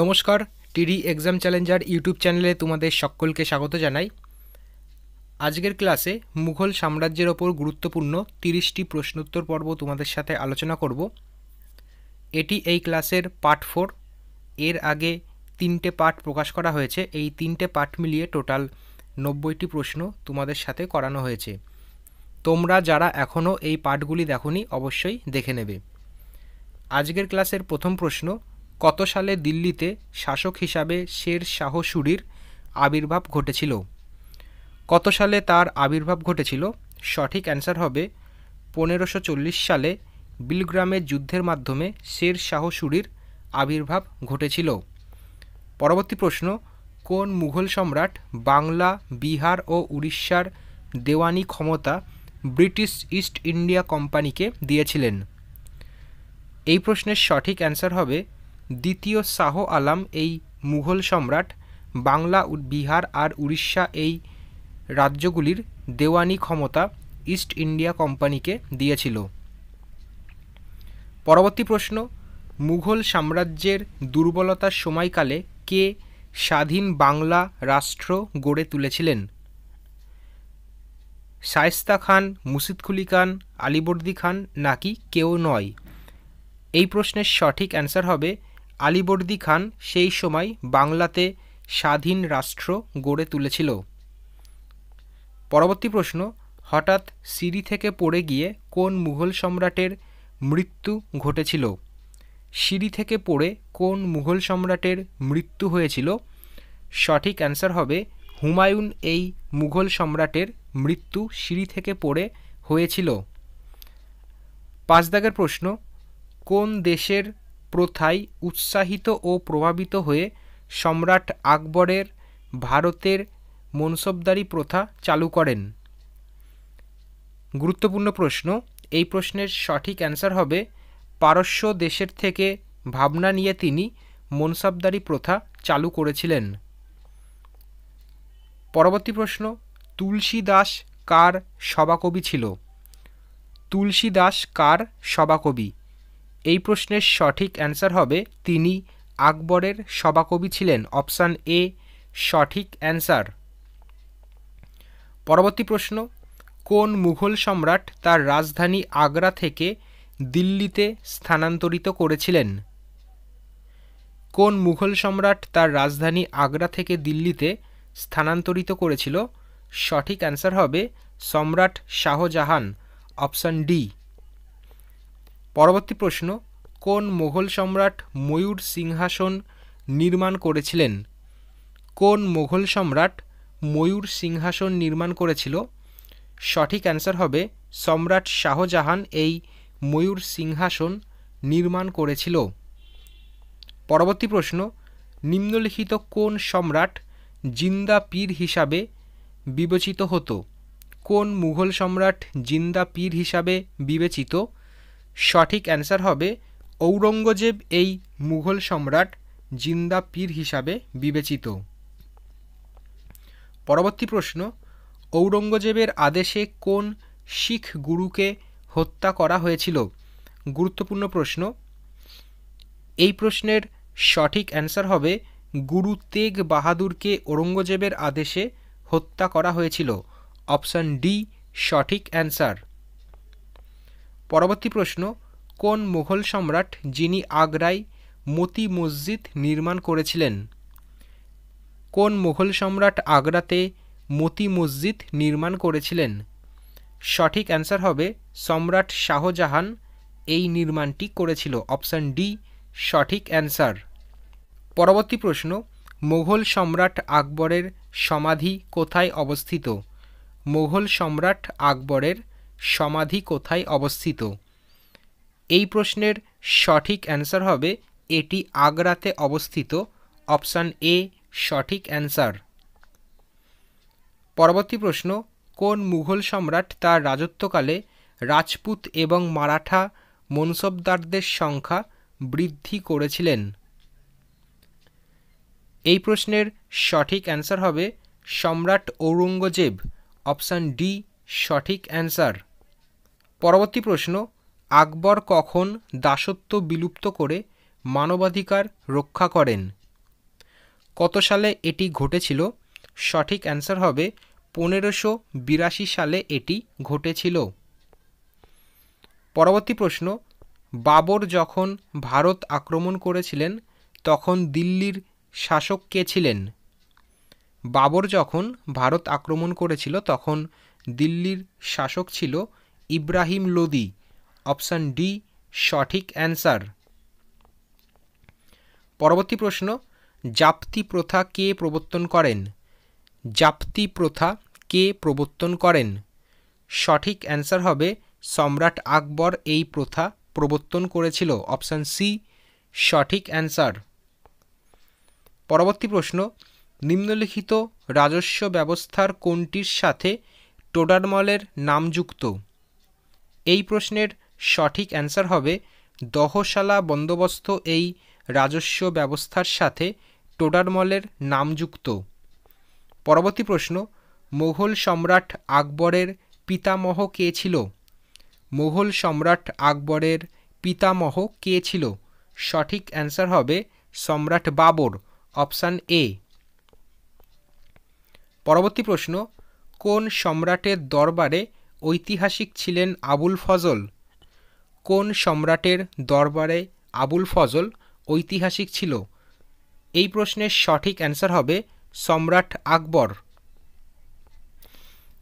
নমস্কার টিডি exam Challenger YouTube চ্যানেলে তোমাদের সকলকে স্বাগত জানাই আজকের ক্লাসে মুঘল সাম্রাজ্যের ওপর গুরুত্বপূর্ণ তিরিশটি প্রশ্নোত্তর পর্ব তোমাদের সাথে আলোচনা করব এটি এই ক্লাসের পার্ট ফোর এর আগে তিনটে পার্ট প্রকাশ করা হয়েছে এই তিনটে পার্ট মিলিয়ে টোটাল নব্বইটি প্রশ্ন তোমাদের সাথে করানো হয়েছে তোমরা যারা এখনও এই পাঠগুলি দেখনি অবশ্যই দেখে নেবে আজকের ক্লাসের প্রথম প্রশ্ন কত সালে দিল্লিতে শাসক হিসাবে শের শাহ সুরির আবির্ভাব ঘটেছিল কত সালে তার আবির্ভাব ঘটেছিল সঠিক অ্যান্সার হবে পনেরোশো সালে বিলগ্রামের যুদ্ধের মাধ্যমে শের শাহ সুরির আবির্ভাব ঘটেছিল পরবর্তী প্রশ্ন কোন মুঘল সম্রাট বাংলা বিহার ও উড়িষ্যার দেওয়ানি ক্ষমতা ব্রিটিশ ইস্ট ইন্ডিয়া কোম্পানিকে দিয়েছিলেন এই প্রশ্নের সঠিক অ্যান্সার হবে দ্বিতীয় শাহ আলাম এই মুঘল সম্রাট বাংলা বিহার আর উড়িষ্যা এই রাজ্যগুলির দেওয়ানি ক্ষমতা ইস্ট ইন্ডিয়া কোম্পানিকে দিয়েছিল পরবর্তী প্রশ্ন মুঘল সাম্রাজ্যের দুর্বলতার সময়কালে কে স্বাধীন বাংলা রাষ্ট্র গড়ে তুলেছিলেন শায়স্তা খান মুসিদকুলি খান আলিবর্দি খান নাকি কেউ নয় এই প্রশ্নের সঠিক অ্যান্সার হবে আলীবর্দী খান সেই সময় বাংলাতে স্বাধীন রাষ্ট্র গড়ে তুলেছিল পরবর্তী প্রশ্ন হঠাৎ সিঁড়ি থেকে পড়ে গিয়ে কোন মুঘল সম্রাটের মৃত্যু ঘটেছিল সিঁড়ি থেকে পড়ে কোন মুঘল সম্রাটের মৃত্যু হয়েছিল সঠিক অ্যান্সার হবে হুমায়ুন এই মুঘল সম্রাটের মৃত্যু সিঁড়ি থেকে পড়ে হয়েছিল পাঁচ দাগের প্রশ্ন কোন দেশের প্রথায় উৎসাহিত ও প্রভাবিত হয়ে সম্রাট আকবরের ভারতের মনসবদারি প্রথা চালু করেন গুরুত্বপূর্ণ প্রশ্ন এই প্রশ্নের সঠিক অ্যান্সার হবে পারস্য দেশের থেকে ভাবনা নিয়ে তিনি মনসাবদারি প্রথা চালু করেছিলেন পরবর্তী প্রশ্ন তুলসী দাস কার সভাকবি ছিল তুলসী দাস কার সভাকবি এই প্রশ্নের সঠিক অ্যান্সার হবে তিনি আকবরের সভাকবি ছিলেন অপশান এ সঠিক অ্যান্সার পরবর্তী প্রশ্ন কোন মুঘল সম্রাট তার রাজধানী আগ্রা থেকে দিল্লিতে স্থানান্তরিত করেছিলেন কোন মুঘল সম্রাট তার রাজধানী আগ্রা থেকে দিল্লিতে স্থানান্তরিত করেছিল সঠিক অ্যান্সার হবে সম্রাট শাহজাহান অপশান ডি পরবর্তী প্রশ্ন কোন মোঘল সম্রাট ময়ূর সিংহাসন নির্মাণ করেছিলেন কোন মোঘল সম্রাট ময়ূর সিংহাসন নির্মাণ করেছিল সঠিক অ্যান্সার হবে সম্রাট শাহজাহান এই ময়ূর সিংহাসন নির্মাণ করেছিল পরবর্তী প্রশ্ন নিম্নলিখিত কোন সম্রাট জিন্দা পীর হিসাবে বিবেচিত হতো কোন মুঘল সম্রাট জিন্দা পীর হিসাবে বিবেচিত সঠিক অ্যান্সার হবে ঔরঙ্গজেব এই মুঘল সম্রাট জিন্দা পীর হিসাবে বিবেচিত পরবর্তী প্রশ্ন ঔরঙ্গজেবের আদেশে কোন শিখ গুরুকে হত্যা করা হয়েছিল গুরুত্বপূর্ণ প্রশ্ন এই প্রশ্নের সঠিক অ্যান্সার হবে গুরু তেগ বাহাদুরকে ঔরঙ্গজেবের আদেশে হত্যা করা হয়েছিল অপশান ডি সঠিক অ্যান্সার পরবর্তী প্রশ্ন কোন মুঘল সম্রাট যিনি আগ্রায় মতি মসজিদ নির্মাণ করেছিলেন কোন মুঘল সম্রাট আগ্রাতে মোতি মসজিদ নির্মাণ করেছিলেন সঠিক অ্যান্সার হবে সম্রাট শাহজাহান এই নির্মাণটি করেছিল অপশান ডি সঠিক অ্যান্সার পরবর্তী প্রশ্ন মোঘল সম্রাট আকবরের সমাধি কোথায় অবস্থিত মোঘল সম্রাট আকবরের সমাধি কোথায় অবস্থিত এই প্রশ্নের সঠিক অ্যান্সার হবে এটি আগ্রাতে অবস্থিত অপশান এ সঠিক অ্যান্সার পরবর্তী প্রশ্ন কোন মুঘল সম্রাট তার রাজত্বকালে রাজপুত এবং মারাঠা মনসবদারদের সংখ্যা বৃদ্ধি করেছিলেন এই প্রশ্নের সঠিক অ্যান্সার হবে সম্রাট ঔরঙ্গজেব অপশান ডি সঠিক অ্যান্সার পরবর্তী প্রশ্ন আকবর কখন দাসত্ব বিলুপ্ত করে মানবাধিকার রক্ষা করেন কত সালে এটি ঘটেছিল সঠিক অ্যান্সার হবে পনেরোশো বিরাশি সালে এটি ঘটেছিল পরবর্তী প্রশ্ন বাবর যখন ভারত আক্রমণ করেছিলেন তখন দিল্লির শাসক কে ছিলেন বাবর যখন ভারত আক্রমণ করেছিল তখন দিল্লির শাসক ছিল ইব্রাহিম লোদি অপশান ডি সঠিক অ্যান্সার পরবর্তী প্রশ্ন জাপ্তি প্রথা কে প্রবর্তন করেন জাপ্তি প্রথা কে প্রবর্তন করেন সঠিক অ্যান্সার হবে সম্রাট আকবর এই প্রথা প্রবর্তন করেছিল অপশান সি সঠিক অ্যান্সার পরবর্তী প্রশ্ন নিম্নলিখিত রাজস্ব ব্যবস্থার কোনটির সাথে টোডারমলের নাম যুক্ত এই প্রশ্নের সঠিক অ্যান্সার হবে দহশালা বন্দোবস্ত এই রাজস্ব ব্যবস্থার সাথে টোডারমলের নামযুক্ত পরবর্তী প্রশ্ন মোঘল সম্রাট আকবরের পিতামহ কে ছিল মোঘল সম্রাট আকবরের পিতামহ কে ছিল সঠিক অ্যান্সার হবে সম্রাট বাবর অপশান এ পরবর্তী প্রশ্ন কোন সম্রাটের দরবারে ঐতিহাসিক ছিলেন আবুল ফজল কোন সম্রাটের দরবারে আবুল ফজল ঐতিহাসিক ছিল এই প্রশ্নের সঠিক অ্যান্সার হবে সম্রাট আকবর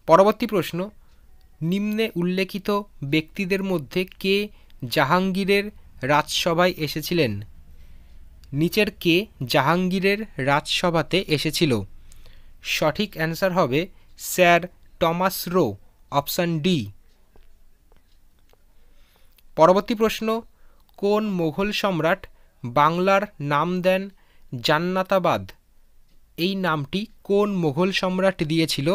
পরবর্তী প্রশ্ন নিম্নে উল্লেখিত ব্যক্তিদের মধ্যে কে জাহাঙ্গীরের রাজসভায় এসেছিলেন নিচের কে জাহাঙ্গীরের রাজসভাতে এসেছিল সঠিক অ্যান্সার হবে sir Thomas Roe option D পরবর্তী প্রশ্ন কোন মোঘল সম্রাট বাংলার নাম দেন জান্নাতাবাদ এই নামটি কোন মোঘল সম্রাট দিয়েছিল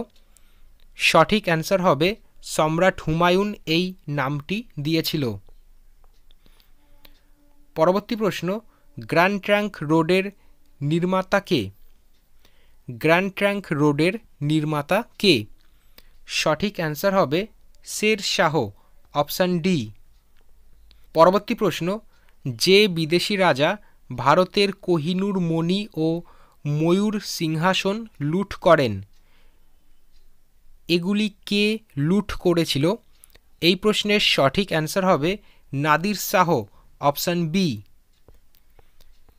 সঠিক অ্যান্সার হবে সম্রাট হুমায়ুন এই নামটি দিয়েছিল পরবর্তী প্রশ্ন গ্র্যান্ড ট্র্যাঙ্ক রোডের নির্মাতা কে গ্র্যান্ড ট্র্যাঙ্ক রোডের নির্মাতা কে সঠিক অ্যান্সার হবে শের শাহ অপশান ডি পরবর্তী প্রশ্ন যে বিদেশি রাজা ভারতের কোহিনুর মণি ও ময়ূর সিংহাসন লুট করেন এগুলি কে লুট করেছিল এই প্রশ্নের সঠিক অ্যান্সার হবে নাদির শাহ অপশান বি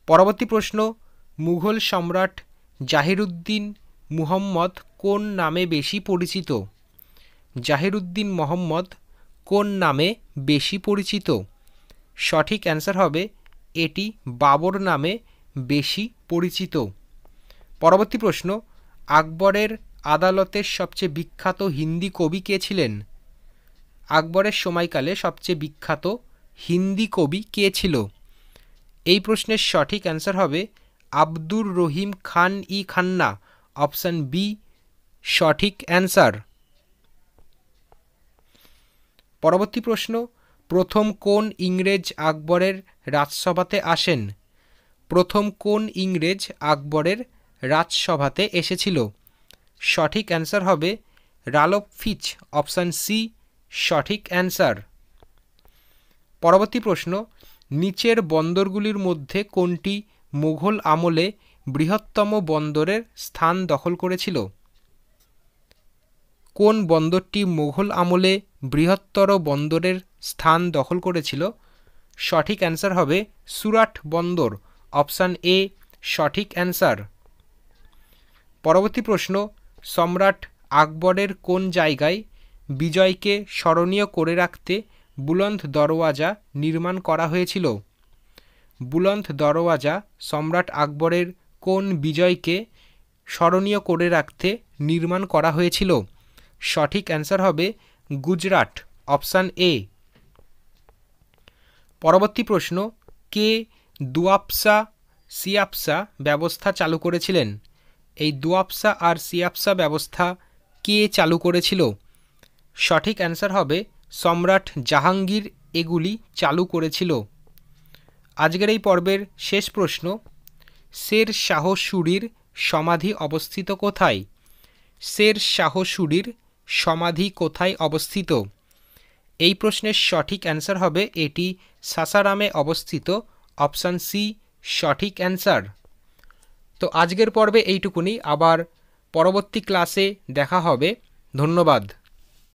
পরবর্তী প্রশ্ন মুঘল সম্রাট জাহিরুদ্দিন মুহম্মদ কোন নামে বেশি পরিচিত জাহিরুদ্দিন মোহাম্মদ কোন নামে বেশি পরিচিত সঠিক অ্যান্সার হবে এটি বাবর নামে বেশি পরিচিত পরবর্তী প্রশ্ন আকবরের আদালতের সবচেয়ে বিখ্যাত হিন্দি কবি কে ছিলেন আকবরের সময়কালে সবচেয়ে বিখ্যাত হিন্দি কবি কে ছিল এই প্রশ্নের সঠিক অ্যান্সার হবে আব্দুর রহিম খান ই খান্না অপশান বি সঠিক অ্যান্সার পরবর্তী প্রশ্ন প্রথম কোন ইংরেজ আকবরের রাজসভাতে আসেন প্রথম কোন ইংরেজ আকবরের রাজসভাতে এসেছিল সঠিক অ্যান্সার হবে রালফ ফিচ অপশান সি সঠিক অ্যান্সার পরবর্তী প্রশ্ন নিচের বন্দরগুলির মধ্যে কোনটি মুঘল আমলে বৃহত্তম বন্দরের স্থান দখল করেছিল কোন বন্দরটি মুঘল আমলে বৃহত্তর বন্দরের স্থান দখল করেছিল সঠিক অ্যান্সার হবে সুরাট বন্দর অপশান এ সঠিক অ্যান্সার পরবর্তী প্রশ্ন সম্রাট আকবরের কোন জায়গায় বিজয়কে স্মরণীয় করে রাখতে বুলন্দ দরওয়াজা নির্মাণ করা হয়েছিল বুলন্দ দরওয়াজা সম্রাট আকবরের কোন বিজয়কে স্মরণীয় করে রাখতে নির্মাণ করা হয়েছিল সঠিক অ্যান্সার হবে গুজরাট অপশান এ পরবর্তী প্রশ্ন কে দুয়াপসা সিয়াপসা ব্যবস্থা চালু করেছিলেন এই দুয়াপসা আর সিয়াপসা ব্যবস্থা কে চালু করেছিল সঠিক অ্যান্সার হবে সম্রাট জাহাঙ্গীর এগুলি চালু করেছিল আজকের এই পর্বের শেষ প্রশ্ন শের শাহ সুরির সমাধি অবস্থিত কোথায় শের শাহ সুরির সমাধি কোথায় অবস্থিত এই প্রশ্নের সঠিক অ্যান্সার হবে এটি সাসারামে অবস্থিত অপশান সি সঠিক অ্যান্সার তো আজকের পর্বে এইটুকুনি আবার পরবর্তী ক্লাসে দেখা হবে ধন্যবাদ